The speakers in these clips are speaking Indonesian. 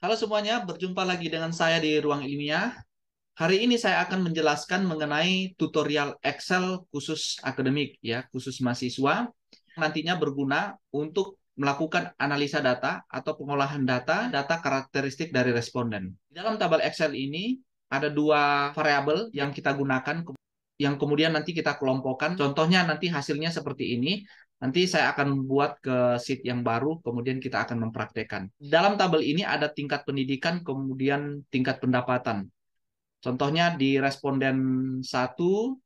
Halo semuanya, berjumpa lagi dengan saya di Ruang Ilmiah. Ya. Hari ini saya akan menjelaskan mengenai tutorial Excel khusus akademik ya, khusus mahasiswa. Nantinya berguna untuk melakukan analisa data atau pengolahan data, data karakteristik dari responden. Di dalam tabel Excel ini ada dua variabel yang kita gunakan yang kemudian nanti kita kelompokkan. Contohnya nanti hasilnya seperti ini. Nanti saya akan buat ke sheet yang baru, kemudian kita akan mempraktekkan. Dalam tabel ini ada tingkat pendidikan, kemudian tingkat pendapatan. Contohnya di responden 1,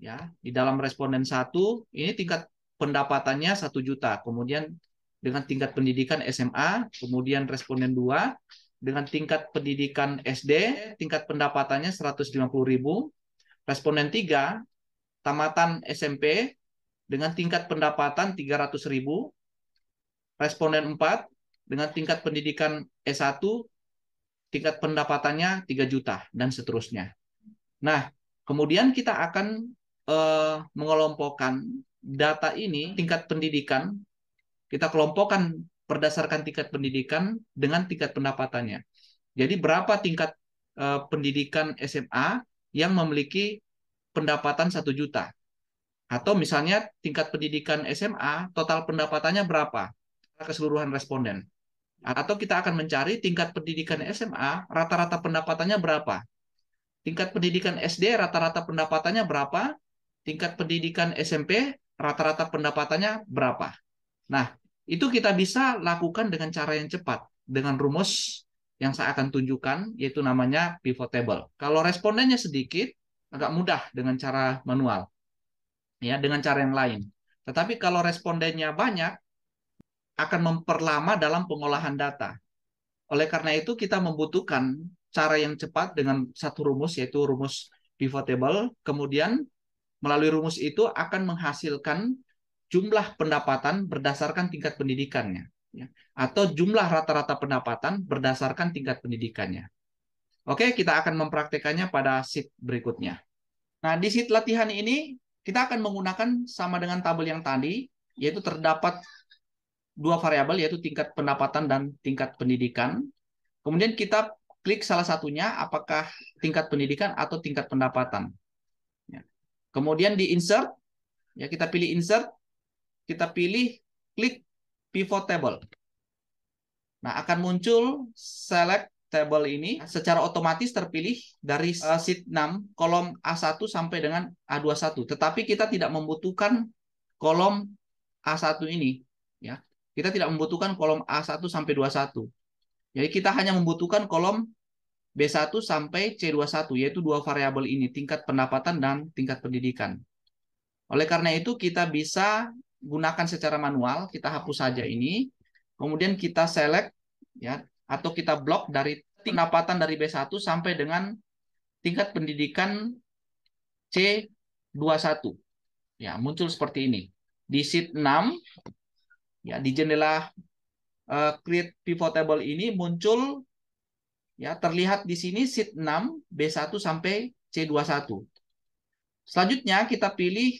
ya, di dalam responden 1, ini tingkat pendapatannya 1 juta. Kemudian dengan tingkat pendidikan SMA, kemudian responden 2, dengan tingkat pendidikan SD, tingkat pendapatannya 150 ribu, Responden 3, tamatan SMP dengan tingkat pendapatan 300 ribu. Responden 4, dengan tingkat pendidikan S1, tingkat pendapatannya 3 juta, dan seterusnya. Nah, kemudian kita akan eh, mengelompokkan data ini, tingkat pendidikan, kita kelompokkan berdasarkan tingkat pendidikan dengan tingkat pendapatannya. Jadi berapa tingkat eh, pendidikan SMA yang memiliki pendapatan satu juta. Atau misalnya tingkat pendidikan SMA, total pendapatannya berapa? Keseluruhan responden. Atau kita akan mencari tingkat pendidikan SMA, rata-rata pendapatannya berapa? Tingkat pendidikan SD, rata-rata pendapatannya berapa? Tingkat pendidikan SMP, rata-rata pendapatannya berapa? Nah, itu kita bisa lakukan dengan cara yang cepat, dengan rumus yang saya akan tunjukkan yaitu namanya pivot table. Kalau respondennya sedikit, agak mudah dengan cara manual. Ya, dengan cara yang lain. Tetapi kalau respondennya banyak akan memperlama dalam pengolahan data. Oleh karena itu kita membutuhkan cara yang cepat dengan satu rumus yaitu rumus pivot table. Kemudian melalui rumus itu akan menghasilkan jumlah pendapatan berdasarkan tingkat pendidikannya ya, atau jumlah rata-rata pendapatan berdasarkan tingkat pendidikannya. Oke, kita akan mempraktekannya pada sheet berikutnya. Nah, di sheet latihan ini kita akan menggunakan sama dengan tabel yang tadi, yaitu terdapat dua variabel yaitu tingkat pendapatan dan tingkat pendidikan. Kemudian kita klik salah satunya apakah tingkat pendidikan atau tingkat pendapatan. Ya. Kemudian di insert, ya kita pilih insert, kita pilih klik pivot table. Nah, akan muncul select table ini secara otomatis terpilih dari eh, sheet 6 kolom A1 sampai dengan A21. Tetapi kita tidak membutuhkan kolom A1 ini ya. Kita tidak membutuhkan kolom A1 sampai 21. Jadi kita hanya membutuhkan kolom B1 sampai C21 yaitu dua variabel ini tingkat pendapatan dan tingkat pendidikan. Oleh karena itu kita bisa gunakan secara manual, kita hapus saja ini. Kemudian kita select ya atau kita blok dari pendapatan dari B1 sampai dengan tingkat pendidikan C21. Ya, muncul seperti ini. Di sheet 6 ya di jendela uh, create table ini muncul ya terlihat di sini sheet 6 B1 sampai C21. Selanjutnya kita pilih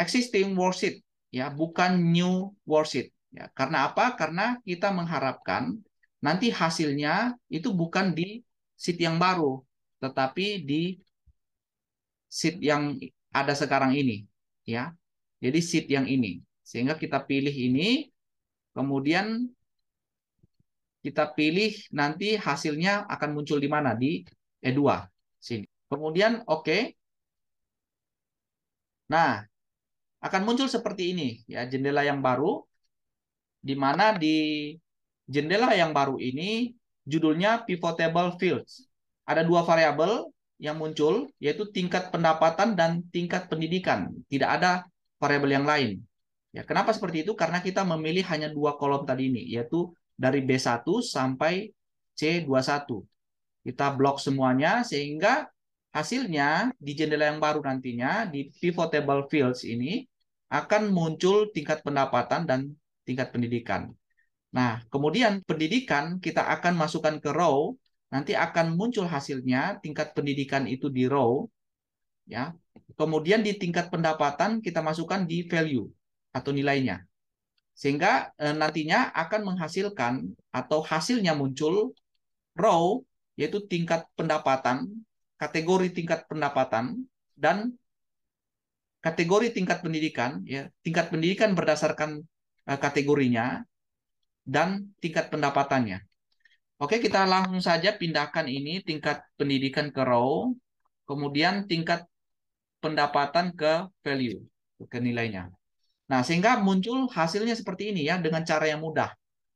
existing worksheet ya bukan new worksheet ya karena apa karena kita mengharapkan nanti hasilnya itu bukan di sheet yang baru tetapi di sheet yang ada sekarang ini ya jadi sheet yang ini sehingga kita pilih ini kemudian kita pilih nanti hasilnya akan muncul di mana di E2 sini kemudian oke okay. nah akan muncul seperti ini ya jendela yang baru di mana di jendela yang baru ini judulnya pivotable fields. Ada dua variabel yang muncul yaitu tingkat pendapatan dan tingkat pendidikan. Tidak ada variabel yang lain. Ya, kenapa seperti itu? Karena kita memilih hanya dua kolom tadi ini yaitu dari B1 sampai C21. Kita blok semuanya sehingga hasilnya di jendela yang baru nantinya di pivotable fields ini akan muncul tingkat pendapatan dan tingkat pendidikan. Nah, kemudian pendidikan kita akan masukkan ke row, nanti akan muncul hasilnya tingkat pendidikan itu di row ya. Kemudian di tingkat pendapatan kita masukkan di value atau nilainya. Sehingga eh, nantinya akan menghasilkan atau hasilnya muncul row yaitu tingkat pendapatan, kategori tingkat pendapatan dan kategori tingkat pendidikan ya tingkat pendidikan berdasarkan eh, kategorinya dan tingkat pendapatannya oke kita langsung saja pindahkan ini tingkat pendidikan ke row kemudian tingkat pendapatan ke value ke nilainya nah sehingga muncul hasilnya seperti ini ya dengan cara yang mudah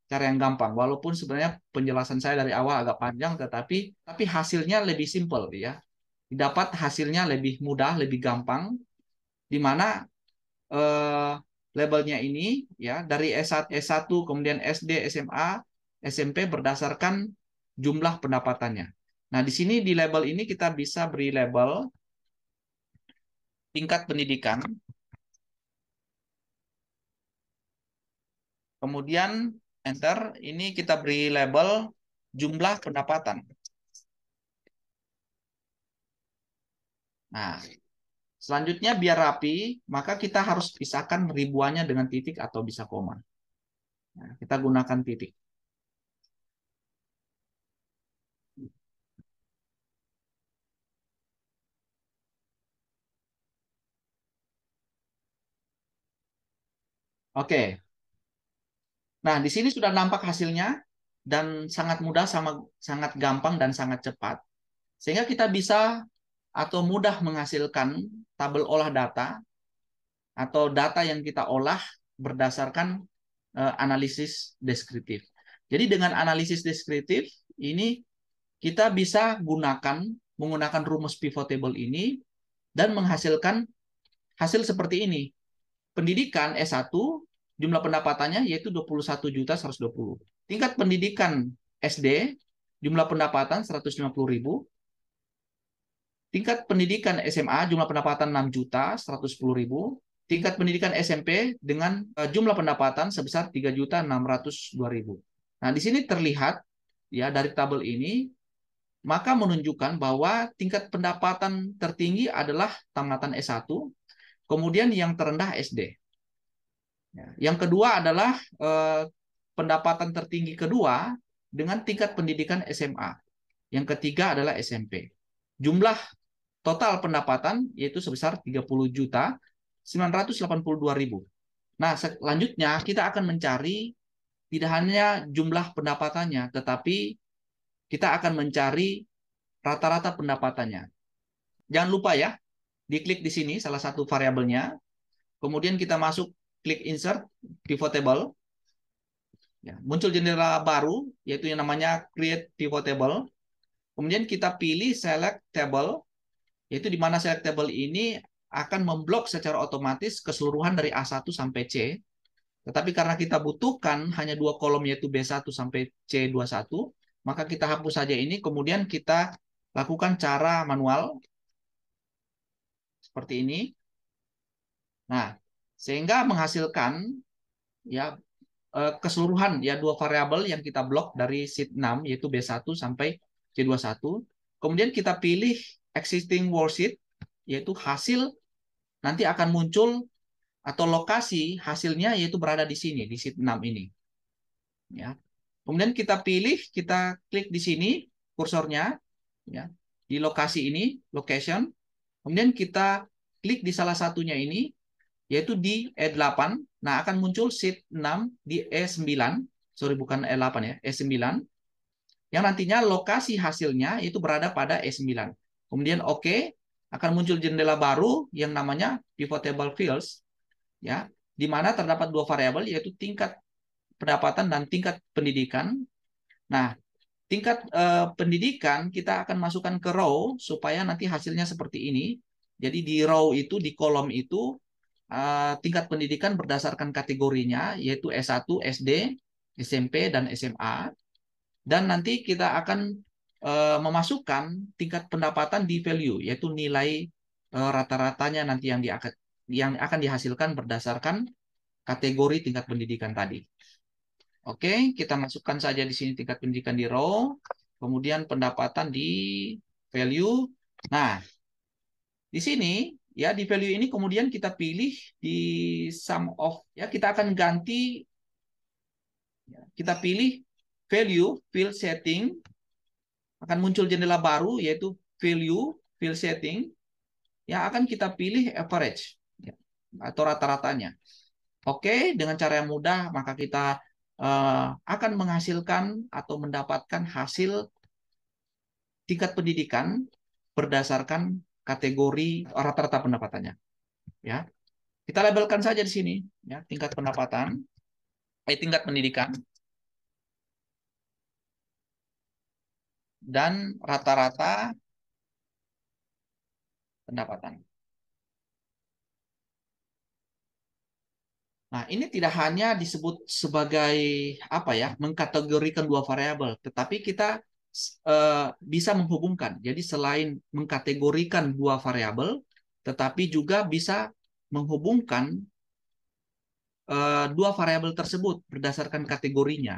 cara yang gampang. Walaupun sebenarnya penjelasan saya dari awal agak panjang, tetapi tapi hasilnya lebih simpel ya. Dapat hasilnya lebih mudah, lebih gampang di mana eh, labelnya ini ya dari S1, S1 kemudian SD, SMA, SMP berdasarkan jumlah pendapatannya. Nah, di sini di label ini kita bisa beri label tingkat pendidikan. Kemudian enter, ini kita beri label jumlah pendapatan. Nah, Selanjutnya biar rapi, maka kita harus pisahkan ribuannya dengan titik atau bisa koma. Nah, kita gunakan titik. Oke. Nah, di sini sudah nampak hasilnya dan sangat mudah sama sangat gampang dan sangat cepat. Sehingga kita bisa atau mudah menghasilkan tabel olah data atau data yang kita olah berdasarkan eh, analisis deskriptif. Jadi dengan analisis deskriptif ini kita bisa gunakan menggunakan rumus pivot table ini dan menghasilkan hasil seperti ini. Pendidikan S1 jumlah pendapatannya yaitu 21.120. Tingkat pendidikan SD jumlah pendapatan 150.000, Tingkat pendidikan SMA jumlah pendapatan 6 juta 110 ribu. Tingkat pendidikan SMP dengan eh, jumlah pendapatan sebesar 3 juta 602 ribu. Nah, di sini terlihat ya dari tabel ini maka menunjukkan bahwa tingkat pendapatan tertinggi adalah tamatan S1, kemudian yang terendah SD. Ya, yang kedua adalah eh, pendapatan tertinggi kedua dengan tingkat pendidikan SMA. Yang ketiga adalah SMP. Jumlah total pendapatan yaitu sebesar 30 juta 982.000. Nah, selanjutnya kita akan mencari tidak hanya jumlah pendapatannya, tetapi kita akan mencari rata-rata pendapatannya. Jangan lupa ya, diklik di sini salah satu variabelnya. Kemudian kita masuk klik insert table. Ya, muncul jendela baru yaitu yang namanya create pivot table. Kemudian kita pilih select table, yaitu di mana select table ini akan memblok secara otomatis keseluruhan dari A1 sampai C. Tetapi karena kita butuhkan hanya dua kolom yaitu B1 sampai C21, maka kita hapus saja ini, kemudian kita lakukan cara manual seperti ini. Nah, sehingga menghasilkan ya eh, keseluruhan ya dua variabel yang kita blok dari sheet 6 yaitu B1 sampai C21. Kemudian kita pilih existing worksheet, yaitu hasil nanti akan muncul atau lokasi hasilnya yaitu berada di sini, di sheet 6 ini. Ya. Kemudian kita pilih, kita klik di sini kursornya ya, di lokasi ini, location. Kemudian kita klik di salah satunya ini yaitu di E8. Nah, akan muncul sheet 6 di E9. Sorry bukan E8 ya, E9 yang nantinya lokasi hasilnya itu berada pada E9. Kemudian oke, akan muncul jendela baru yang namanya pivotable fields ya, di mana terdapat dua variabel yaitu tingkat pendapatan dan tingkat pendidikan. Nah, tingkat eh, pendidikan kita akan masukkan ke row supaya nanti hasilnya seperti ini. Jadi di row itu di kolom itu eh, tingkat pendidikan berdasarkan kategorinya yaitu S1, SD, SMP dan SMA dan nanti kita akan uh, memasukkan tingkat pendapatan di value yaitu nilai uh, rata-ratanya nanti yang di yang akan dihasilkan berdasarkan kategori tingkat pendidikan tadi. Oke, kita masukkan saja di sini tingkat pendidikan di row, kemudian pendapatan di value. Nah, di sini ya di value ini kemudian kita pilih di sum of ya kita akan ganti ya, kita pilih value field setting akan muncul jendela baru yaitu value field setting yang akan kita pilih average ya, atau rata-ratanya. Oke, dengan cara yang mudah maka kita eh, akan menghasilkan atau mendapatkan hasil tingkat pendidikan berdasarkan kategori rata-rata pendapatannya. Ya. Kita labelkan saja di sini ya, tingkat pendapatan eh tingkat pendidikan dan rata-rata pendapatan. Nah, ini tidak hanya disebut sebagai apa ya, mengkategorikan dua variabel, tetapi kita e, bisa menghubungkan. Jadi selain mengkategorikan dua variabel, tetapi juga bisa menghubungkan e, dua variabel tersebut berdasarkan kategorinya.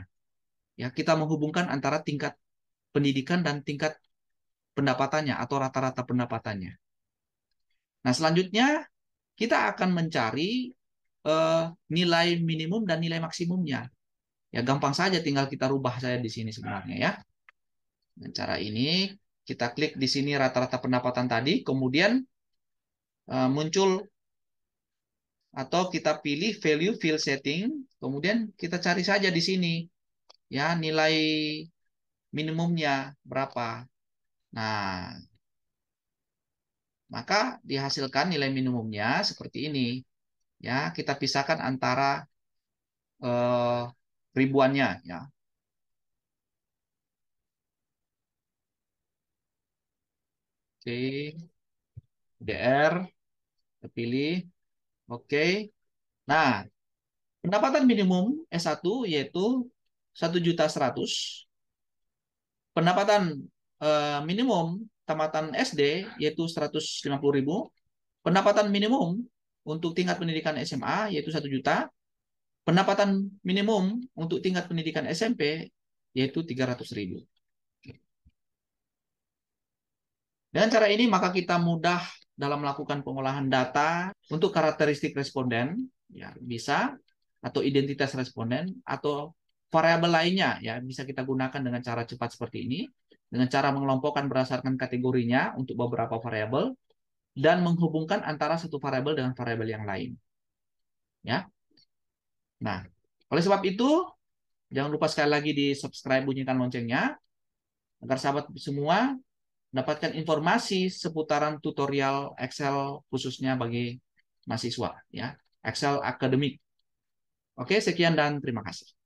Ya, kita menghubungkan antara tingkat pendidikan dan tingkat pendapatannya atau rata-rata pendapatannya. Nah, selanjutnya kita akan mencari eh, nilai minimum dan nilai maksimumnya. Ya, gampang saja tinggal kita rubah saya di sini sebenarnya ya. Dengan cara ini kita klik di sini rata-rata pendapatan tadi, kemudian eh, muncul atau kita pilih value field setting, kemudian kita cari saja di sini ya nilai minimumnya berapa. Nah, maka dihasilkan nilai minimumnya seperti ini. Ya, kita pisahkan antara eh, ribuannya ya. Oke. DR terpilih. Oke. Nah, pendapatan minimum S1 yaitu satu juta seratus pendapatan eh, minimum tamatan SD yaitu 150.000, pendapatan minimum untuk tingkat pendidikan SMA yaitu 1 juta, pendapatan minimum untuk tingkat pendidikan SMP yaitu 300.000. Dengan cara ini maka kita mudah dalam melakukan pengolahan data untuk karakteristik responden, ya bisa atau identitas responden atau variabel lainnya ya bisa kita gunakan dengan cara cepat seperti ini dengan cara mengelompokkan berdasarkan kategorinya untuk beberapa variabel dan menghubungkan antara satu variabel dengan variabel yang lain. Ya. Nah, oleh sebab itu jangan lupa sekali lagi di subscribe bunyikan loncengnya agar sahabat semua mendapatkan informasi seputaran tutorial Excel khususnya bagi mahasiswa ya, Excel akademik. Oke, sekian dan terima kasih.